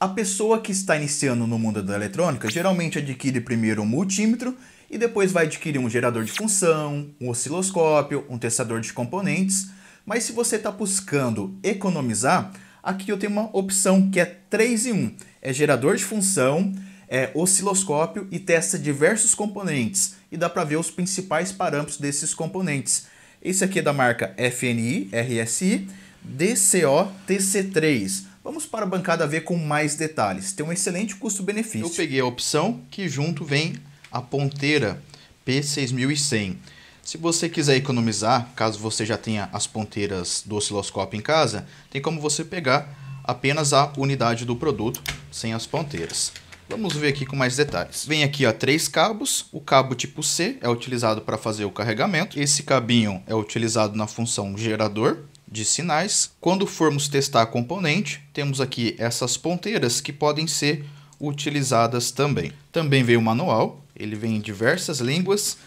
A pessoa que está iniciando no mundo da eletrônica geralmente adquire primeiro um multímetro e depois vai adquirir um gerador de função, um osciloscópio, um testador de componentes. Mas se você está buscando economizar, aqui eu tenho uma opção que é 3 em 1. É gerador de função, é osciloscópio e testa diversos componentes. E dá para ver os principais parâmetros desses componentes. Esse aqui é da marca FNI, RSI, DCO-TC3. Vamos para a bancada ver com mais detalhes. Tem um excelente custo-benefício. Eu peguei a opção que junto vem a ponteira P6100. Se você quiser economizar, caso você já tenha as ponteiras do osciloscópio em casa, tem como você pegar apenas a unidade do produto sem as ponteiras. Vamos ver aqui com mais detalhes. Vem aqui a três cabos. O cabo tipo C é utilizado para fazer o carregamento. Esse cabinho é utilizado na função gerador de sinais. Quando formos testar a componente, temos aqui essas ponteiras que podem ser utilizadas também. Também vem o manual, ele vem em diversas línguas,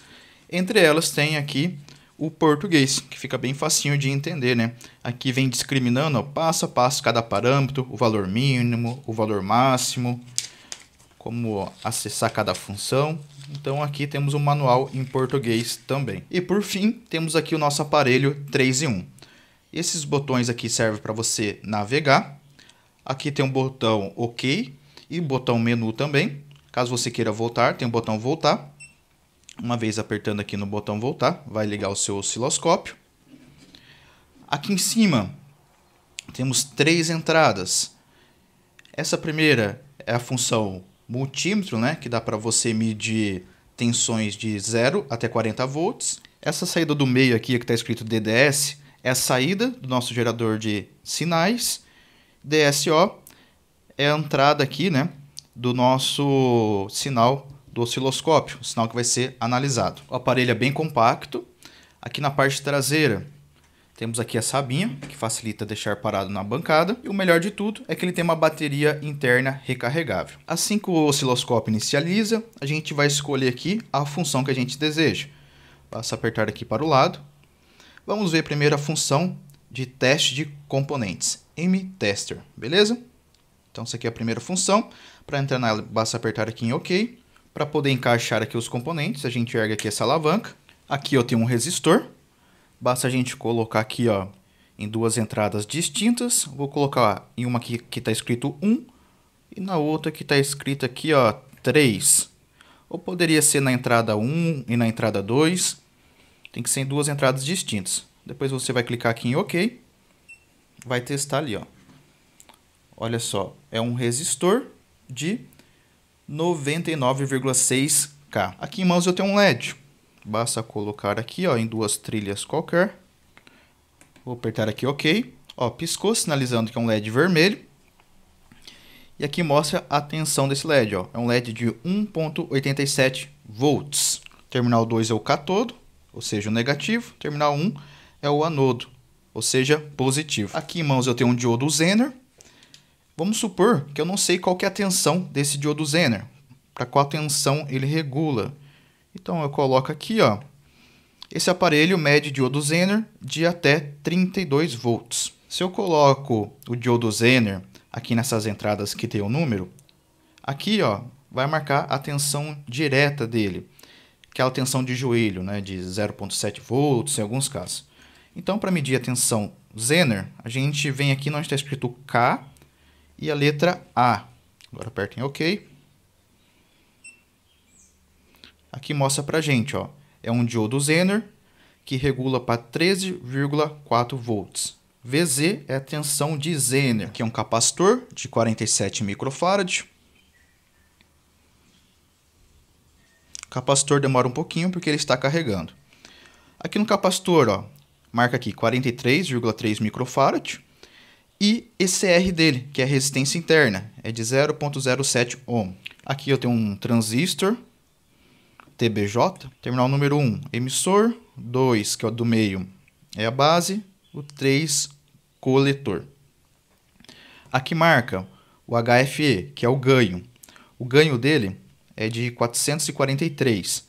entre elas tem aqui o português, que fica bem facinho de entender, né? Aqui vem discriminando ó, passo a passo cada parâmetro, o valor mínimo, o valor máximo, como ó, acessar cada função. Então aqui temos um manual em português também. E por fim, temos aqui o nosso aparelho 3 em 1. Esses botões aqui servem para você navegar. Aqui tem um botão OK e um botão menu também. Caso você queira voltar, tem um botão voltar. Uma vez apertando aqui no botão voltar, vai ligar o seu osciloscópio. Aqui em cima temos três entradas. Essa primeira é a função multímetro, né, que dá para você medir tensões de 0 até 40 volts. Essa saída do meio aqui que está escrito DDS é a saída do nosso gerador de sinais. DSO é a entrada aqui, né, do nosso sinal do osciloscópio, o sinal que vai ser analisado. O aparelho é bem compacto. Aqui na parte traseira, temos aqui essa abinha, que facilita deixar parado na bancada. E o melhor de tudo é que ele tem uma bateria interna recarregável. Assim que o osciloscópio inicializa, a gente vai escolher aqui a função que a gente deseja. Basta apertar aqui para o lado Vamos ver primeiro a função de teste de componentes, mtester, beleza? Então, essa aqui é a primeira função. Para entrar nela, basta apertar aqui em OK. Para poder encaixar aqui os componentes, a gente ergue aqui essa alavanca. Aqui eu tenho um resistor. Basta a gente colocar aqui ó, em duas entradas distintas. Vou colocar em uma aqui que está escrito 1 e na outra que está escrita aqui ó, 3. Ou poderia ser na entrada 1 e na entrada 2. Tem que ser em duas entradas distintas. Depois você vai clicar aqui em OK. Vai testar ali, ó. Olha só, é um resistor de 99,6K. Aqui em mãos eu tenho um LED. Basta colocar aqui, ó, em duas trilhas qualquer. Vou apertar aqui OK. Ó, piscou, sinalizando que é um LED vermelho. E aqui mostra a tensão desse LED, ó. É um LED de 1.87 volts. Terminal 2 é o catodo ou seja, o negativo. Terminal 1 é o anodo, ou seja, positivo. Aqui em mãos eu tenho um diodo Zener. Vamos supor que eu não sei qual é a tensão desse diodo Zener, para qual tensão ele regula. Então eu coloco aqui, ó. Esse aparelho mede diodo Zener de até 32 volts. Se eu coloco o diodo Zener aqui nessas entradas que tem o número, aqui ó, vai marcar a tensão direta dele que é a tensão de joelho, né, de 0,7 volts em alguns casos. Então, para medir a tensão Zener, a gente vem aqui onde está escrito K e a letra A. Agora aperta em OK. Aqui mostra para gente, ó, é um diodo Zener que regula para 13,4 volts. VZ é a tensão de Zener, que é um capacitor de 47 microfarads capacitor demora um pouquinho porque ele está carregando. Aqui no capacitor, ó, marca aqui 43,3 microfarad e esse R dele, que é a resistência interna, é de 0.07 ohm. Aqui eu tenho um transistor TBJ, terminal número 1, emissor, 2, que é o do meio, é a base, o 3, coletor. Aqui marca o HFE, que é o ganho. O ganho dele é de 443.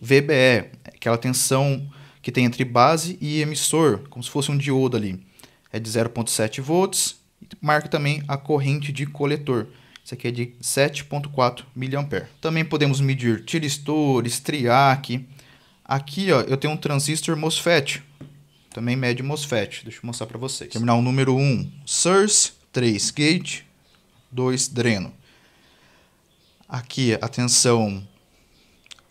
VBE, é aquela tensão que tem entre base e emissor, como se fosse um diodo ali, é de 0,7 volts. Marca também a corrente de coletor. Isso aqui é de 7,4 mA. Também podemos medir tiristores, triac. Aqui ó, eu tenho um transistor MOSFET. Também mede MOSFET. Deixa eu mostrar para vocês. Terminal número 1, source 3, gate. 2, dreno. Aqui a tensão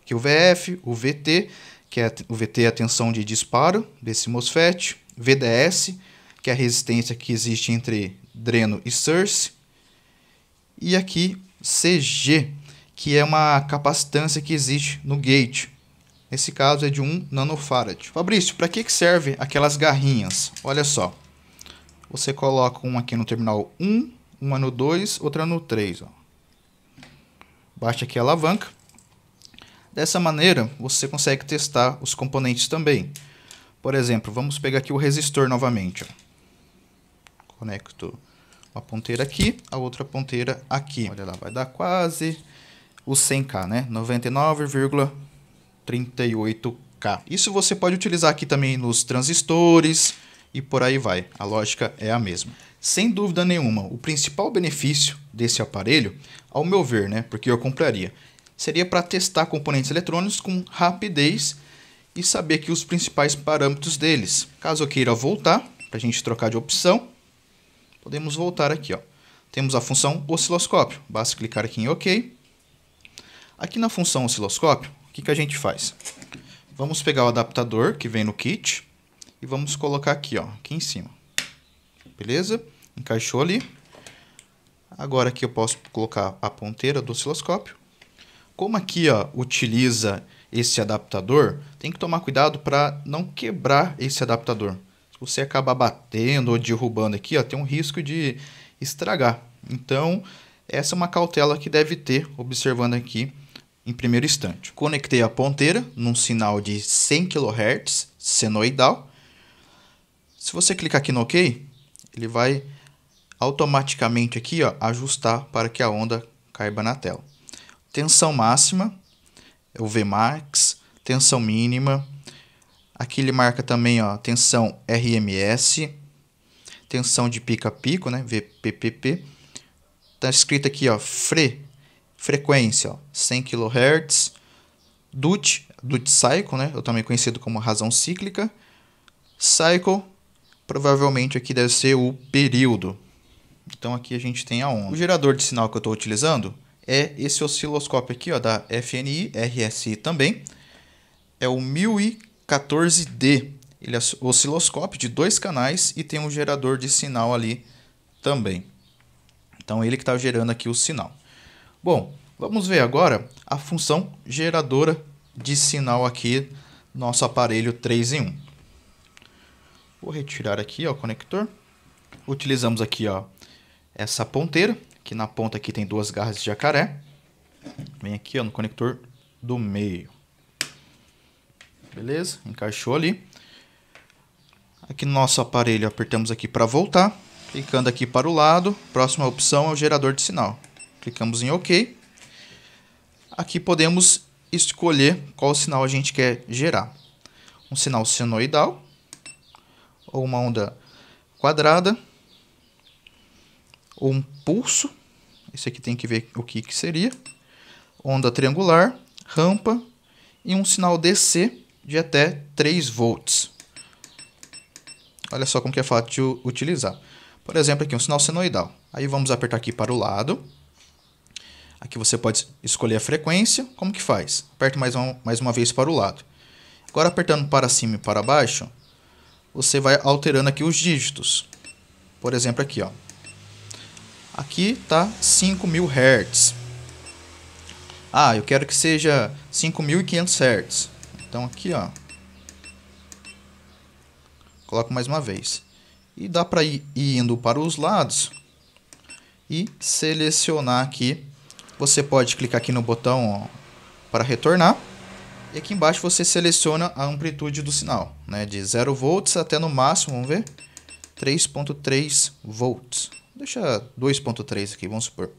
que o VF, o VT, que é o VT é a tensão de disparo desse MOSFET, VDS, que é a resistência que existe entre dreno e source, e aqui CG, que é uma capacitância que existe no gate. Nesse caso é de 1 nanofarad. Fabrício, para que, serve aquelas garrinhas? Olha só. Você coloca uma aqui no terminal 1, uma no 2, outra no 3. Ó. Baixa aqui a alavanca. Dessa maneira, você consegue testar os componentes também. Por exemplo, vamos pegar aqui o resistor novamente. Ó. Conecto uma ponteira aqui, a outra ponteira aqui. Olha lá, vai dar quase os 100k, né? 99,38k. Isso você pode utilizar aqui também nos transistores e por aí vai. A lógica é a mesma. Sem dúvida nenhuma, o principal benefício desse aparelho, ao meu ver, né, porque eu compraria, seria para testar componentes eletrônicos com rapidez e saber que os principais parâmetros deles. Caso eu queira voltar, para a gente trocar de opção, podemos voltar aqui. Ó. Temos a função osciloscópio, basta clicar aqui em OK. Aqui na função osciloscópio, o que, que a gente faz? Vamos pegar o adaptador que vem no kit e vamos colocar aqui, ó, aqui em cima. Beleza? Encaixou ali. Agora aqui eu posso colocar a ponteira do osciloscópio. Como aqui ó, utiliza esse adaptador, tem que tomar cuidado para não quebrar esse adaptador. Se você acabar batendo ou derrubando aqui, ó, tem um risco de estragar. Então, essa é uma cautela que deve ter, observando aqui em primeiro instante. Conectei a ponteira num sinal de 100 kHz senoidal. Se você clicar aqui no OK, ele vai automaticamente aqui, ó, ajustar para que a onda caiba na tela. Tensão máxima, é o Vmax, tensão mínima. Aqui ele marca também, ó, tensão RMS, tensão de pico a pico, né, VPPP. está escrito aqui, ó, fre, frequência, ó, 100 kHz, DUT, DUT cycle, né, eu também conhecido como razão cíclica. Cycle, provavelmente aqui deve ser o período, então aqui a gente tem a onda. O gerador de sinal que eu estou utilizando é esse osciloscópio aqui ó, da FNI, RSI também. É o 1014D. Ele é osciloscópio de dois canais e tem um gerador de sinal ali também. Então ele que está gerando aqui o sinal. Bom, vamos ver agora a função geradora de sinal aqui nosso aparelho 3 em 1. Vou retirar aqui ó, o conector. Utilizamos aqui ó, essa ponteira, que na ponta aqui tem duas garras de jacaré. Vem aqui ó, no conector do meio. Beleza? Encaixou ali. Aqui no nosso aparelho, apertamos aqui para voltar. Clicando aqui para o lado, próxima opção é o gerador de sinal. Clicamos em OK. Aqui podemos escolher qual sinal a gente quer gerar. Um sinal senoidal, ou uma onda quadrada, ou um pulso. Esse aqui tem que ver o que, que seria. Onda triangular, rampa e um sinal DC de até 3 volts. Olha só como que é fácil de utilizar. Por exemplo, aqui um sinal senoidal. Aí vamos apertar aqui para o lado. Aqui você pode escolher a frequência. Como que faz? Aperta mais, um, mais uma vez para o lado. Agora apertando para cima e para baixo, você vai alterando aqui os dígitos. Por exemplo, aqui, ó, Aqui tá 5.000 Hz. Ah, eu quero que seja 5.500 Hz. Então aqui, ó. Coloco mais uma vez. E dá para ir indo para os lados e selecionar aqui. Você pode clicar aqui no botão para retornar. E aqui embaixo você seleciona a amplitude do sinal, né? De 0 volts até no máximo, vamos ver, 3.3 volts deixa 2.3 aqui, vamos supor.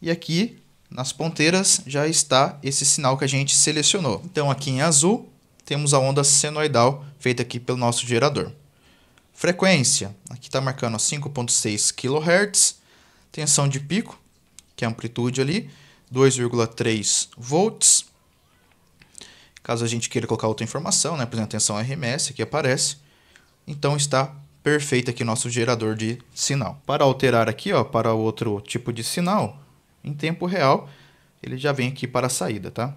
E aqui, nas ponteiras, já está esse sinal que a gente selecionou. Então, aqui em azul, temos a onda senoidal feita aqui pelo nosso gerador. Frequência, aqui está marcando 5.6 kHz. Tensão de pico, que é a amplitude ali, 2,3 volts. Caso a gente queira colocar outra informação, né? por exemplo, a tensão RMS, aqui aparece. Então, está perfeito aqui nosso gerador de sinal. Para alterar aqui ó, para outro tipo de sinal, em tempo real, ele já vem aqui para a saída. Tá?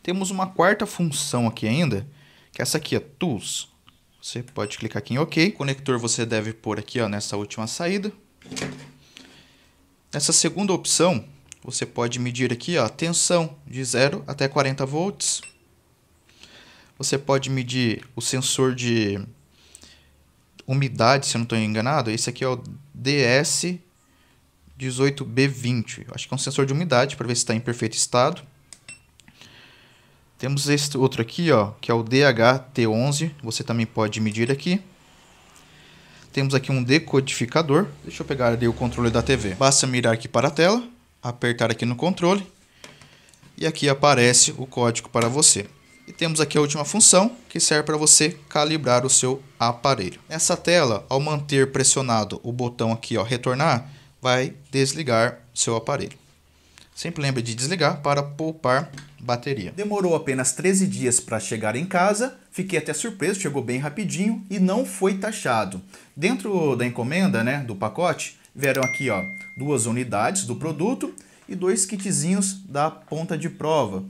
Temos uma quarta função aqui ainda, que é essa aqui, ó, Tools. Você pode clicar aqui em OK. conector você deve pôr aqui ó, nessa última saída. Nessa segunda opção, você pode medir aqui ó, a tensão de 0 até 40 volts. Você pode medir o sensor de umidade, se eu não estou enganado. Esse aqui é o DS18B20. Acho que é um sensor de umidade para ver se está em perfeito estado. Temos esse outro aqui, ó, que é o DHT11. Você também pode medir aqui. Temos aqui um decodificador. Deixa eu pegar ali o controle da TV. Basta mirar aqui para a tela, apertar aqui no controle e aqui aparece o código para você. E temos aqui a última função que serve para você calibrar o seu aparelho. Nessa tela, ao manter pressionado o botão aqui, ó, retornar, vai desligar seu aparelho. Sempre lembre de desligar para poupar bateria. Demorou apenas 13 dias para chegar em casa, fiquei até surpreso, chegou bem rapidinho e não foi taxado. Dentro da encomenda, né, do pacote, vieram aqui ó, duas unidades do produto e dois kitzinhos da ponta de prova,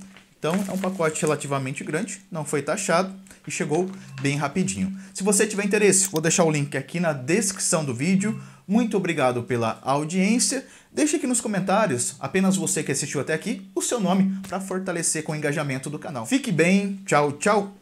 então é um pacote relativamente grande, não foi taxado e chegou bem rapidinho. Se você tiver interesse, vou deixar o link aqui na descrição do vídeo. Muito obrigado pela audiência. Deixe aqui nos comentários, apenas você que assistiu até aqui, o seu nome para fortalecer com o engajamento do canal. Fique bem, tchau, tchau!